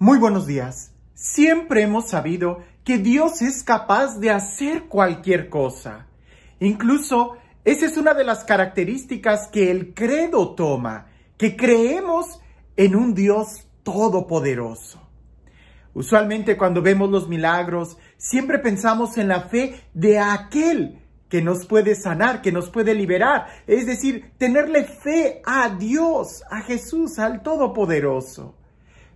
Muy buenos días. Siempre hemos sabido que Dios es capaz de hacer cualquier cosa. Incluso esa es una de las características que el credo toma, que creemos en un Dios todopoderoso. Usualmente cuando vemos los milagros, siempre pensamos en la fe de aquel que nos puede sanar, que nos puede liberar. Es decir, tenerle fe a Dios, a Jesús, al Todopoderoso.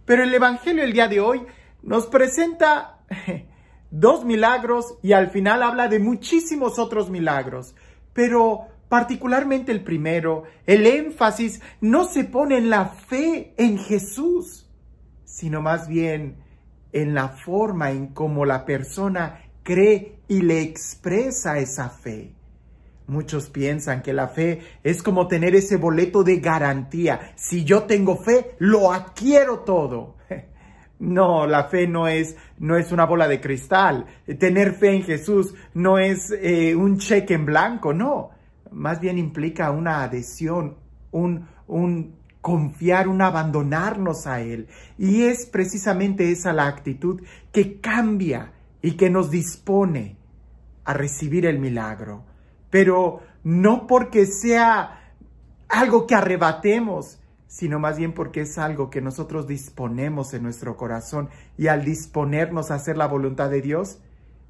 Pero el Evangelio el día de hoy nos presenta dos milagros y al final habla de muchísimos otros milagros. Pero particularmente el primero, el énfasis no se pone en la fe en Jesús, sino más bien en la forma en cómo la persona cree y le expresa esa fe. Muchos piensan que la fe es como tener ese boleto de garantía. Si yo tengo fe, lo adquiero todo. No, la fe no es, no es una bola de cristal. Tener fe en Jesús no es eh, un cheque en blanco, no. Más bien implica una adhesión, un confiar, un abandonarnos a Él. Y es precisamente esa la actitud que cambia y que nos dispone a recibir el milagro pero no porque sea algo que arrebatemos, sino más bien porque es algo que nosotros disponemos en nuestro corazón y al disponernos a hacer la voluntad de Dios,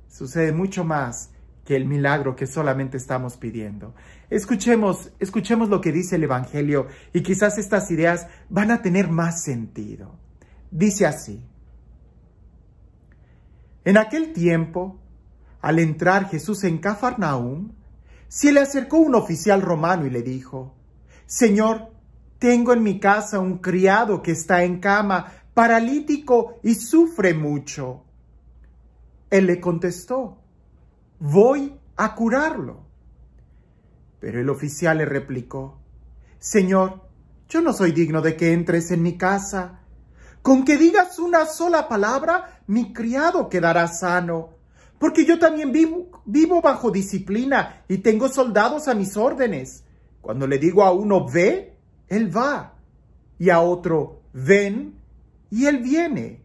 sucede mucho más que el milagro que solamente estamos pidiendo. Escuchemos, escuchemos lo que dice el Evangelio y quizás estas ideas van a tener más sentido. Dice así, en aquel tiempo, al entrar Jesús en Cafarnaúm, se le acercó un oficial romano y le dijo, Señor, tengo en mi casa un criado que está en cama, paralítico y sufre mucho. Él le contestó, voy a curarlo. Pero el oficial le replicó, Señor, yo no soy digno de que entres en mi casa. Con que digas una sola palabra, mi criado quedará sano, porque yo también vivo Vivo bajo disciplina y tengo soldados a mis órdenes. Cuando le digo a uno ve, él va. Y a otro ven, y él viene.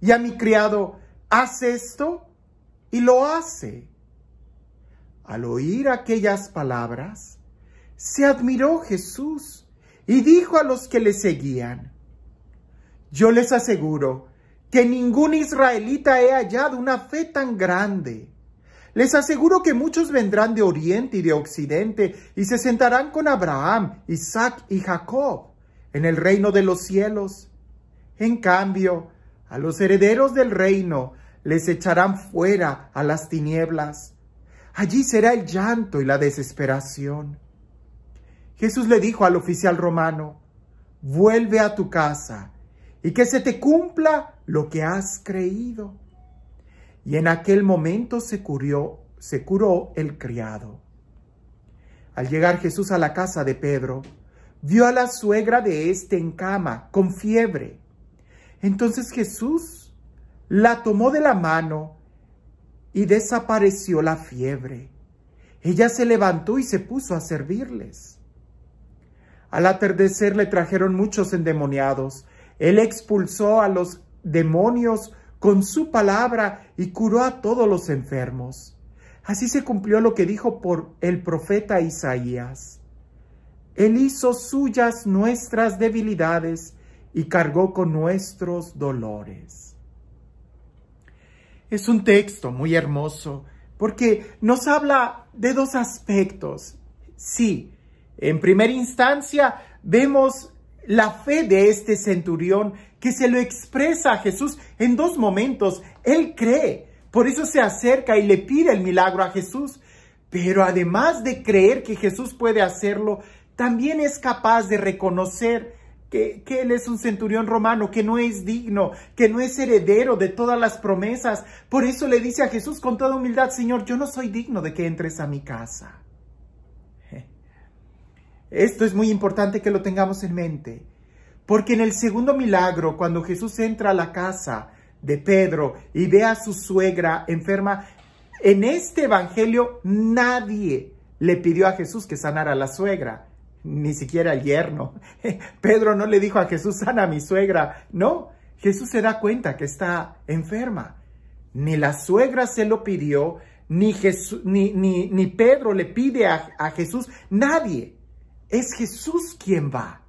Y a mi criado, haz esto, y lo hace. Al oír aquellas palabras, se admiró Jesús y dijo a los que le seguían, Yo les aseguro que ningún israelita he hallado una fe tan grande. Les aseguro que muchos vendrán de oriente y de occidente y se sentarán con Abraham, Isaac y Jacob en el reino de los cielos. En cambio, a los herederos del reino les echarán fuera a las tinieblas. Allí será el llanto y la desesperación. Jesús le dijo al oficial romano, vuelve a tu casa y que se te cumpla lo que has creído. Y en aquel momento se curó, se curó el criado. Al llegar Jesús a la casa de Pedro, vio a la suegra de éste en cama, con fiebre. Entonces Jesús la tomó de la mano y desapareció la fiebre. Ella se levantó y se puso a servirles. Al atardecer le trajeron muchos endemoniados. Él expulsó a los demonios con su palabra y curó a todos los enfermos. Así se cumplió lo que dijo por el profeta Isaías. Él hizo suyas nuestras debilidades y cargó con nuestros dolores. Es un texto muy hermoso porque nos habla de dos aspectos. Sí, en primera instancia vemos la fe de este centurión que se lo expresa a Jesús en dos momentos. Él cree, por eso se acerca y le pide el milagro a Jesús. Pero además de creer que Jesús puede hacerlo, también es capaz de reconocer que, él es un centurión romano, que no es digno, que no es heredero de todas las promesas. Por eso le dice a Jesús con toda humildad, Señor, yo no soy digno de que entres a mi casa. Esto es muy importante que lo tengamos en mente, porque en el segundo milagro, cuando Jesús entra a la casa de Pedro y ve a su suegra enferma, en este evangelio nadie le pidió a Jesús que sanara a la suegra, ni siquiera el yerno. Pedro no le dijo a Jesús, sana a mi suegra. No, Jesús se da cuenta que está enferma. Ni la suegra se lo pidió, ni, ni, Pedro le pide a Jesús, nadie. Es Jesús quien va.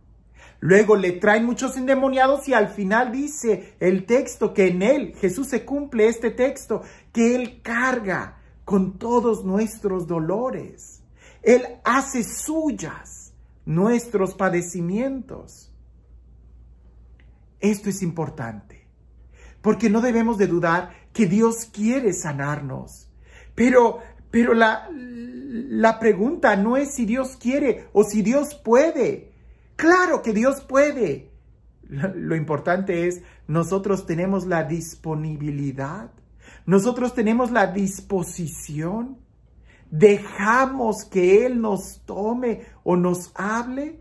Luego le traen muchos endemoniados y al final dice el texto que en él, Jesús se cumple este texto, que él carga con todos nuestros dolores. Él hace suyas nuestros padecimientos. Esto es importante, porque no debemos de dudar que Dios quiere sanarnos, pero pero la, pregunta no es si Dios quiere o si Dios puede. Claro que Dios puede. Lo importante es, nosotros tenemos la disponibilidad, nosotros tenemos la disposición, dejamos que Él nos tome o nos hable.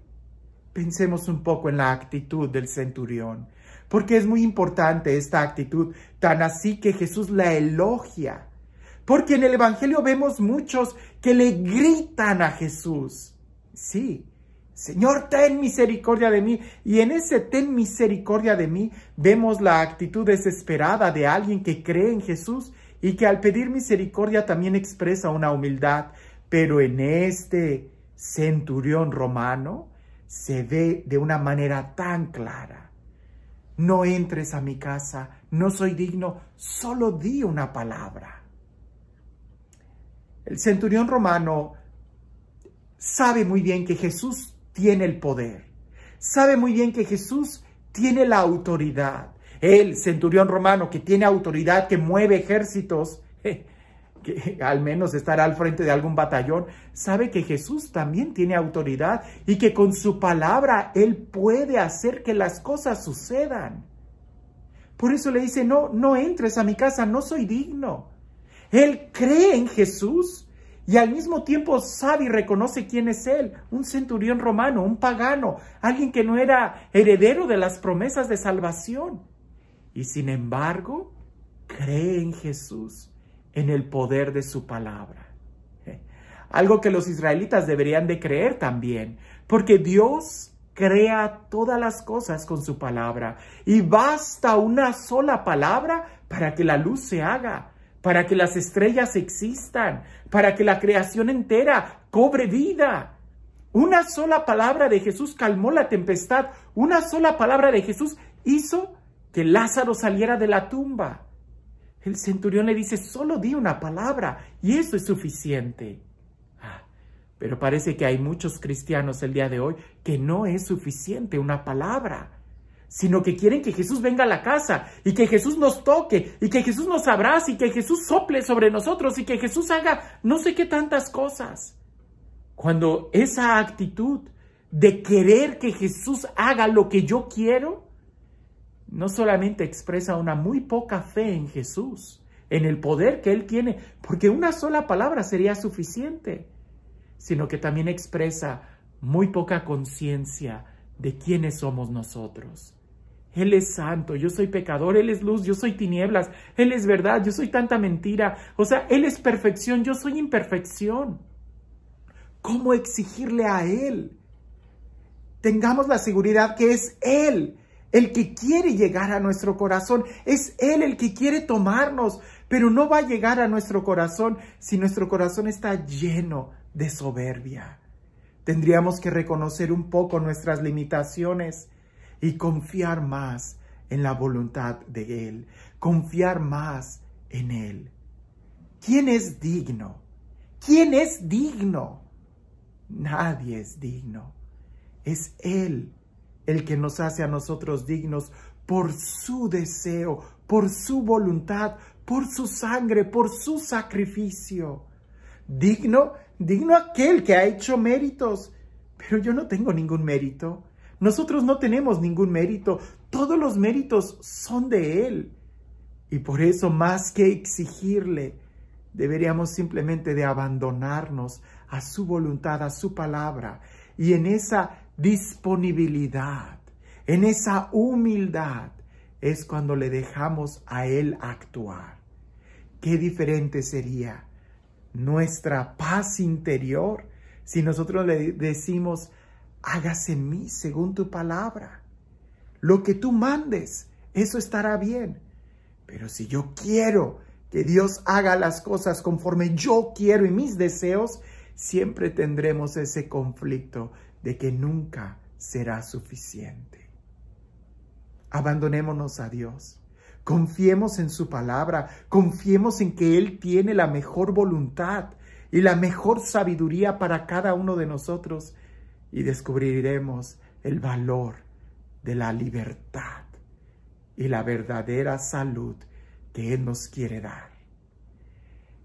Pensemos un poco en la actitud del centurión, porque es muy importante esta actitud, tan así que Jesús la elogia porque en el Evangelio vemos muchos que le gritan a Jesús. Sí, Señor, ten misericordia de mí. Y en ese ten misericordia de mí vemos la actitud desesperada de alguien que cree en Jesús y que al pedir misericordia también expresa una humildad. Pero en este centurión romano se ve de una manera tan clara. No entres a mi casa, no soy digno, solo di una palabra. El centurión romano sabe muy bien que Jesús tiene el poder, sabe muy bien que Jesús tiene la autoridad. El centurión romano que tiene autoridad, que mueve ejércitos, que al menos estará al frente de algún batallón, sabe que Jesús también tiene autoridad y que con su palabra Él puede hacer que las cosas sucedan. Por eso le dice, no, no entres a mi casa, no soy digno. Él cree en Jesús y al mismo tiempo sabe y reconoce quién es Él, un centurión romano, un pagano, alguien que no era heredero de las promesas de salvación. Y sin embargo, cree en Jesús, en el poder de su palabra. ¿Eh? Algo que los israelitas deberían de creer también, porque Dios crea todas las cosas con su palabra y basta una sola palabra para que la luz se haga para que las estrellas existan, para que la creación entera cobre vida. Una sola palabra de Jesús calmó la tempestad, una sola palabra de Jesús hizo que Lázaro saliera de la tumba. El centurión le dice, solo di una palabra y eso es suficiente. Ah, pero parece que hay muchos cristianos el día de hoy que no es suficiente una palabra sino que quieren que Jesús venga a la casa y que Jesús nos toque y que Jesús nos abrace y que Jesús sople sobre nosotros y que Jesús haga no sé qué tantas cosas. Cuando esa actitud de querer que Jesús haga lo que yo quiero, no solamente expresa una muy poca fe en Jesús, en el poder que Él tiene, porque una sola palabra sería suficiente, sino que también expresa muy poca conciencia de quiénes somos nosotros. Él es santo, yo soy pecador, Él es luz, yo soy tinieblas, Él es verdad, yo soy tanta mentira. O sea, Él es perfección, yo soy imperfección. ¿Cómo exigirle a Él? Tengamos la seguridad que es Él el que quiere llegar a nuestro corazón. Es Él el que quiere tomarnos, pero no va a llegar a nuestro corazón si nuestro corazón está lleno de soberbia. Tendríamos que reconocer un poco nuestras limitaciones y confiar más en la voluntad de Él, confiar más en Él. ¿Quién es digno? ¿Quién es digno? Nadie es digno. Es Él el que nos hace a nosotros dignos por su deseo, por su voluntad, por su sangre, por su sacrificio. Digno, digno aquel que ha hecho méritos, pero yo no tengo ningún mérito. Nosotros no tenemos ningún mérito, todos los méritos son de Él. Y por eso, más que exigirle, deberíamos simplemente de abandonarnos a su voluntad, a su palabra, y en esa disponibilidad, en esa humildad, es cuando le dejamos a Él actuar. Qué diferente sería nuestra paz interior si nosotros le decimos, hágase en mí según tu palabra. Lo que tú mandes, eso estará bien. Pero si yo quiero que Dios haga las cosas conforme yo quiero y mis deseos, siempre tendremos ese conflicto de que nunca será suficiente. Abandonémonos a Dios. Confiemos en su palabra, confiemos en que Él tiene la mejor voluntad y la mejor sabiduría para cada uno de nosotros y descubriremos el valor de la libertad y la verdadera salud que Él nos quiere dar.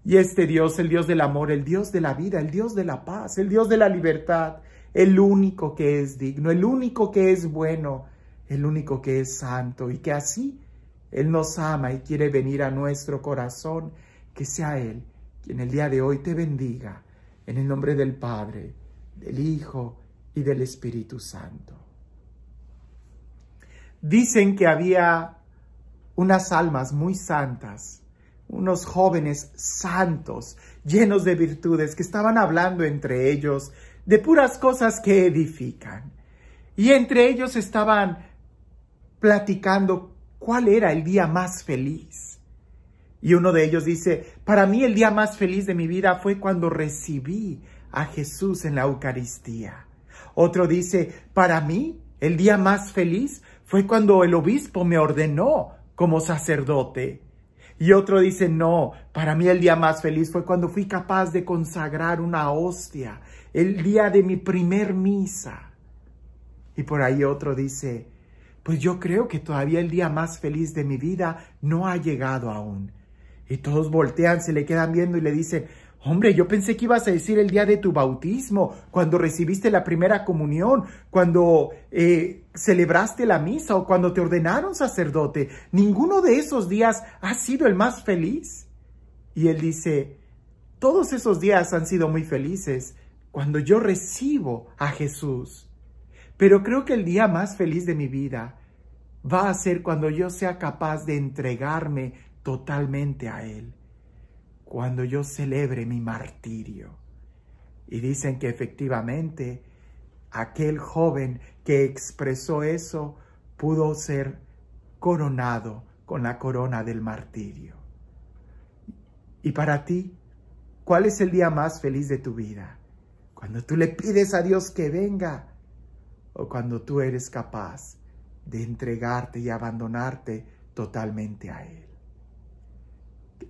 Y este Dios, el Dios del amor, el Dios de la vida, el Dios de la paz, el Dios de la libertad, el único que es digno, el único que es bueno, el único que es santo y que así Él nos ama y quiere venir a nuestro corazón, que sea Él quien el día de hoy te bendiga, en el nombre del Padre, del Hijo del Espíritu Santo. Dicen que había unas almas muy santas, unos jóvenes santos, llenos de virtudes, que estaban hablando entre ellos de puras cosas que edifican. Y entre ellos estaban platicando cuál era el día más feliz. Y uno de ellos dice, para mí el día más feliz de mi vida fue cuando recibí a Jesús en la Eucaristía. Otro dice, para mí el día más feliz fue cuando el obispo me ordenó como sacerdote. Y otro dice, no, para mí el día más feliz fue cuando fui capaz de consagrar una hostia, el día de mi primer misa. Y por ahí otro dice, pues yo creo que todavía el día más feliz de mi vida no ha llegado aún. Y todos voltean, se le quedan viendo y le dicen, Hombre, yo pensé que ibas a decir el día de tu bautismo, cuando recibiste la primera comunión, cuando eh, celebraste la misa o cuando te ordenaron sacerdote. Ninguno de esos días ha sido el más feliz. Y él dice, todos esos días han sido muy felices cuando yo recibo a Jesús. Pero creo que el día más feliz de mi vida va a ser cuando yo sea capaz de entregarme totalmente a Él cuando yo celebre mi martirio. Y dicen que efectivamente aquel joven que expresó eso pudo ser coronado con la corona del martirio. Y para ti, ¿cuál es el día más feliz de tu vida? Cuando tú le pides a Dios que venga o cuando tú eres capaz de entregarte y abandonarte totalmente a Él.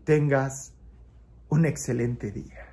tengas un excelente día.